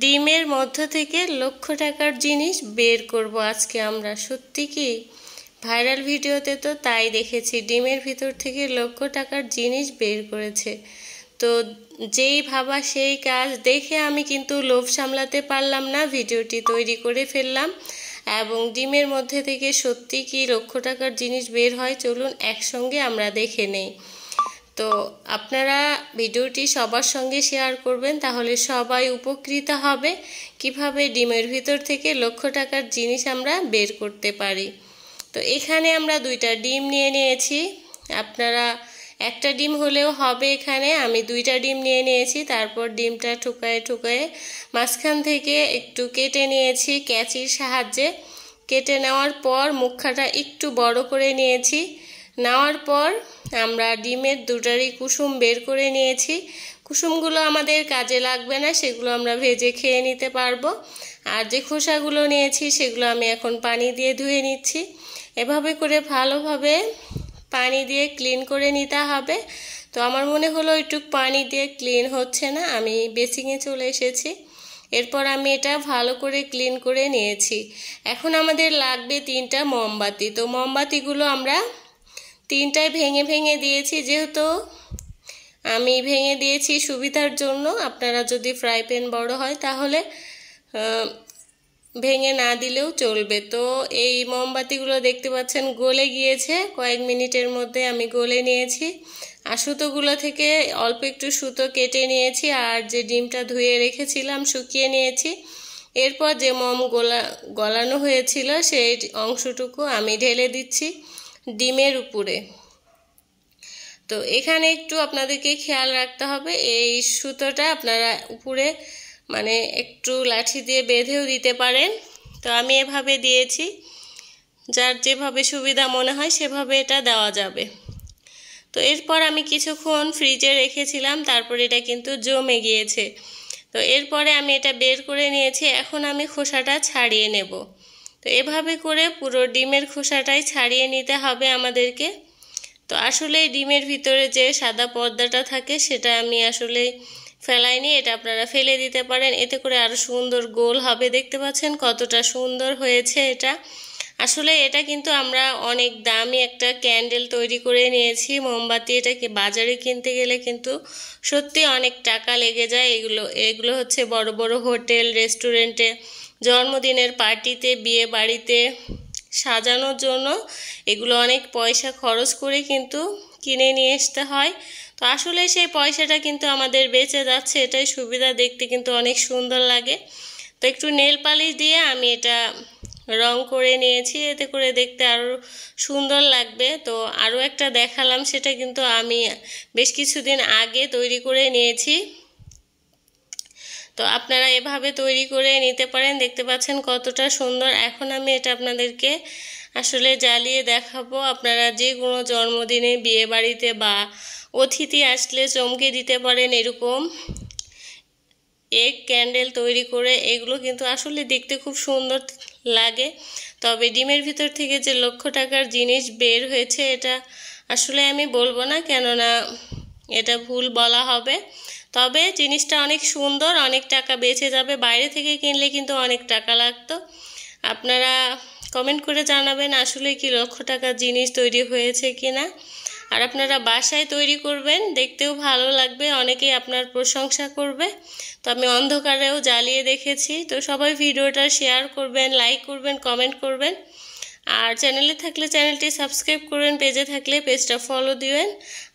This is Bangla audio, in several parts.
ডিমের মধ্য থেকে লক্ষ টাকার জিনিস বের করব আজকে আমরা সত্যি কি ভাইরাল ভিডিওতে তো তাই দেখেছি ডিমের ভিতর থেকে লক্ষ টাকার জিনিস বের করেছে তো যেই ভাবা সেই কাজ দেখে আমি কিন্তু লোভ সামলাতে পারলাম না ভিডিওটি তৈরি করে ফেললাম এবং ডিমের মধ্যে থেকে সত্যি কি লক্ষ টাকার জিনিস বের হয় চলুন একসঙ্গে আমরা দেখে নেই তো আপনারা ভিডিওটি সবার সঙ্গে শেয়ার করবেন তাহলে সবাই উপকৃত হবে কিভাবে ডিমের ভিতর থেকে লক্ষ টাকার জিনিস আমরা বের করতে পারি তো এখানে আমরা দুইটা ডিম নিয়ে নিয়েছি আপনারা একটা ডিম হলেও হবে এখানে আমি দুইটা ডিম নিয়ে নিয়েছি তারপর ডিমটা ঠুকায়ে ঠুকায়ে মাঝখান থেকে একটু কেটে নিয়েছি ক্যাচির সাহায্যে কেটে নেওয়ার পর মুখাটা একটু বড় করে নিয়েছি নেওয়ার পর আমরা ডিমের দুটারই কুসুম বের করে নিয়েছি কুসুমগুলো আমাদের কাজে লাগবে না সেগুলো আমরা ভেজে খেয়ে নিতে পারবো আর যে খোসাগুলো নিয়েছি সেগুলো আমি এখন পানি দিয়ে ধুয়ে নিচ্ছি এভাবে করে ভালোভাবে পানি দিয়ে ক্লিন করে নিতে হবে তো আমার মনে হলো একটু পানি দিয়ে ক্লিন হচ্ছে না আমি বেসিংয়ে চলে এসেছি এরপর আমি এটা ভালো করে ক্লিন করে নিয়েছি এখন আমাদের লাগবে তিনটা মোমবাতি তো মোমবাতিগুলো আমরা তিনটায় ভেঙে ভেঙে দিয়েছি যেহেতু আমি ভেঙে দিয়েছি সুবিধার জন্য আপনারা যদি ফ্রাই প্যান বড় হয় তাহলে ভেঙে না দিলেও চলবে তো এই মোমবাতিগুলো দেখতে পাচ্ছেন গলে গিয়েছে কয়েক মিনিটের মধ্যে আমি গলে নিয়েছি আর সুতোগুলো থেকে অল্প একটু সুতো কেটে নিয়েছি আর যে ডিমটা ধুয়ে রেখেছিলাম শুকিয়ে নিয়েছি এরপর যে মোম গলা গলানো হয়েছিল সেই অংশটুকু আমি ঢেলে দিচ্ছি ডিমের উপরে তো এখানে একটু আপনাদেরকে খেয়াল রাখতে হবে এই সুতোটা আপনারা উপরে মানে একটু লাঠি দিয়ে বেঁধেও দিতে পারেন তো আমি এভাবে দিয়েছি যার যেভাবে সুবিধা মনে হয় সেভাবে এটা দেওয়া যাবে তো এরপর আমি কিছুক্ষণ ফ্রিজে রেখেছিলাম তারপর এটা কিন্তু জমে গিয়েছে তো এরপরে আমি এটা বের করে নিয়েছি এখন আমি খোসাটা ছাড়িয়ে নেব তো এভাবে করে পুরো ডিমের খোসাটাই ছাড়িয়ে নিতে হবে আমাদেরকে তো আসলে ডিমের ভিতরে যে সাদা পর্দাটা থাকে সেটা আমি আসলে ফেলাইনি এটা আপনারা ফেলে দিতে পারেন এতে করে আরও সুন্দর গোল হবে দেখতে পাচ্ছেন কতটা সুন্দর হয়েছে এটা আসলে এটা কিন্তু আমরা অনেক দামি একটা ক্যান্ডেল তৈরি করে নিয়েছি মোমবাতি এটা কি বাজারে কিনতে গেলে কিন্তু সত্যি অনেক টাকা লেগে যায় এগুলো এগুলো হচ্ছে বড় বড় হোটেল রেস্টুরেন্টে জন্মদিনের পার্টিতে বিয়ে বাড়িতে সাজানোর জন্য এগুলো অনেক পয়সা খরচ করে কিন্তু কিনে নিয়ে আসতে হয় তো আসলে সেই পয়সাটা কিন্তু আমাদের বেঁচে যাচ্ছে এটাই সুবিধা দেখতে কিন্তু অনেক সুন্দর লাগে তো একটু নেল পালিশ দিয়ে আমি এটা রং করে নিয়েছি এতে করে দেখতে আরও সুন্দর লাগবে তো আরও একটা দেখালাম সেটা কিন্তু আমি বেশ কিছুদিন আগে তৈরি করে নিয়েছি তো আপনারা এভাবে তৈরি করে নিতে পারেন দেখতে পাচ্ছেন কতটা সুন্দর এখন আমি এটা আপনাদেরকে আসলে জ্বালিয়ে দেখাবো আপনারা যে কোনো জন্মদিনে বিয়ে বাড়িতে বা অতিথি আসলে চমকে দিতে পারেন এরকম এগ ক্যান্ডেল তৈরি করে এগুলো কিন্তু আসলে দেখতে খুব সুন্দর লাগে তবে ডিমের ভিতর থেকে যে লক্ষ টাকার জিনিস বের হয়েছে এটা আসলে আমি বলবো না কেননা এটা ভুল বলা হবে তবে জিনিসটা অনেক সুন্দর অনেক টাকা বেঁচে যাবে বাইরে থেকে কিনলে কিন্তু অনেক টাকা লাগতো আপনারা কমেন্ট করে জানাবেন আসলে কি লক্ষ টাকার জিনিস তৈরি হয়েছে কিনা আর আপনারা বাসায় তৈরি করবেন দেখতেও ভালো লাগবে অনেকেই আপনার প্রশংসা করবে তো আমি অন্ধকারেও জ্বালিয়ে দেখেছি তো সবাই ভিডিওটা শেয়ার করবেন লাইক করবেন কমেন্ট করবেন আর চ্যানেলে থাকলে চ্যানেলটি সাবস্ক্রাইব করবেন পেজে থাকলে পেজটা ফলো দিবেন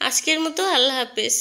আজকের মতো আল্লাহ হাফিজ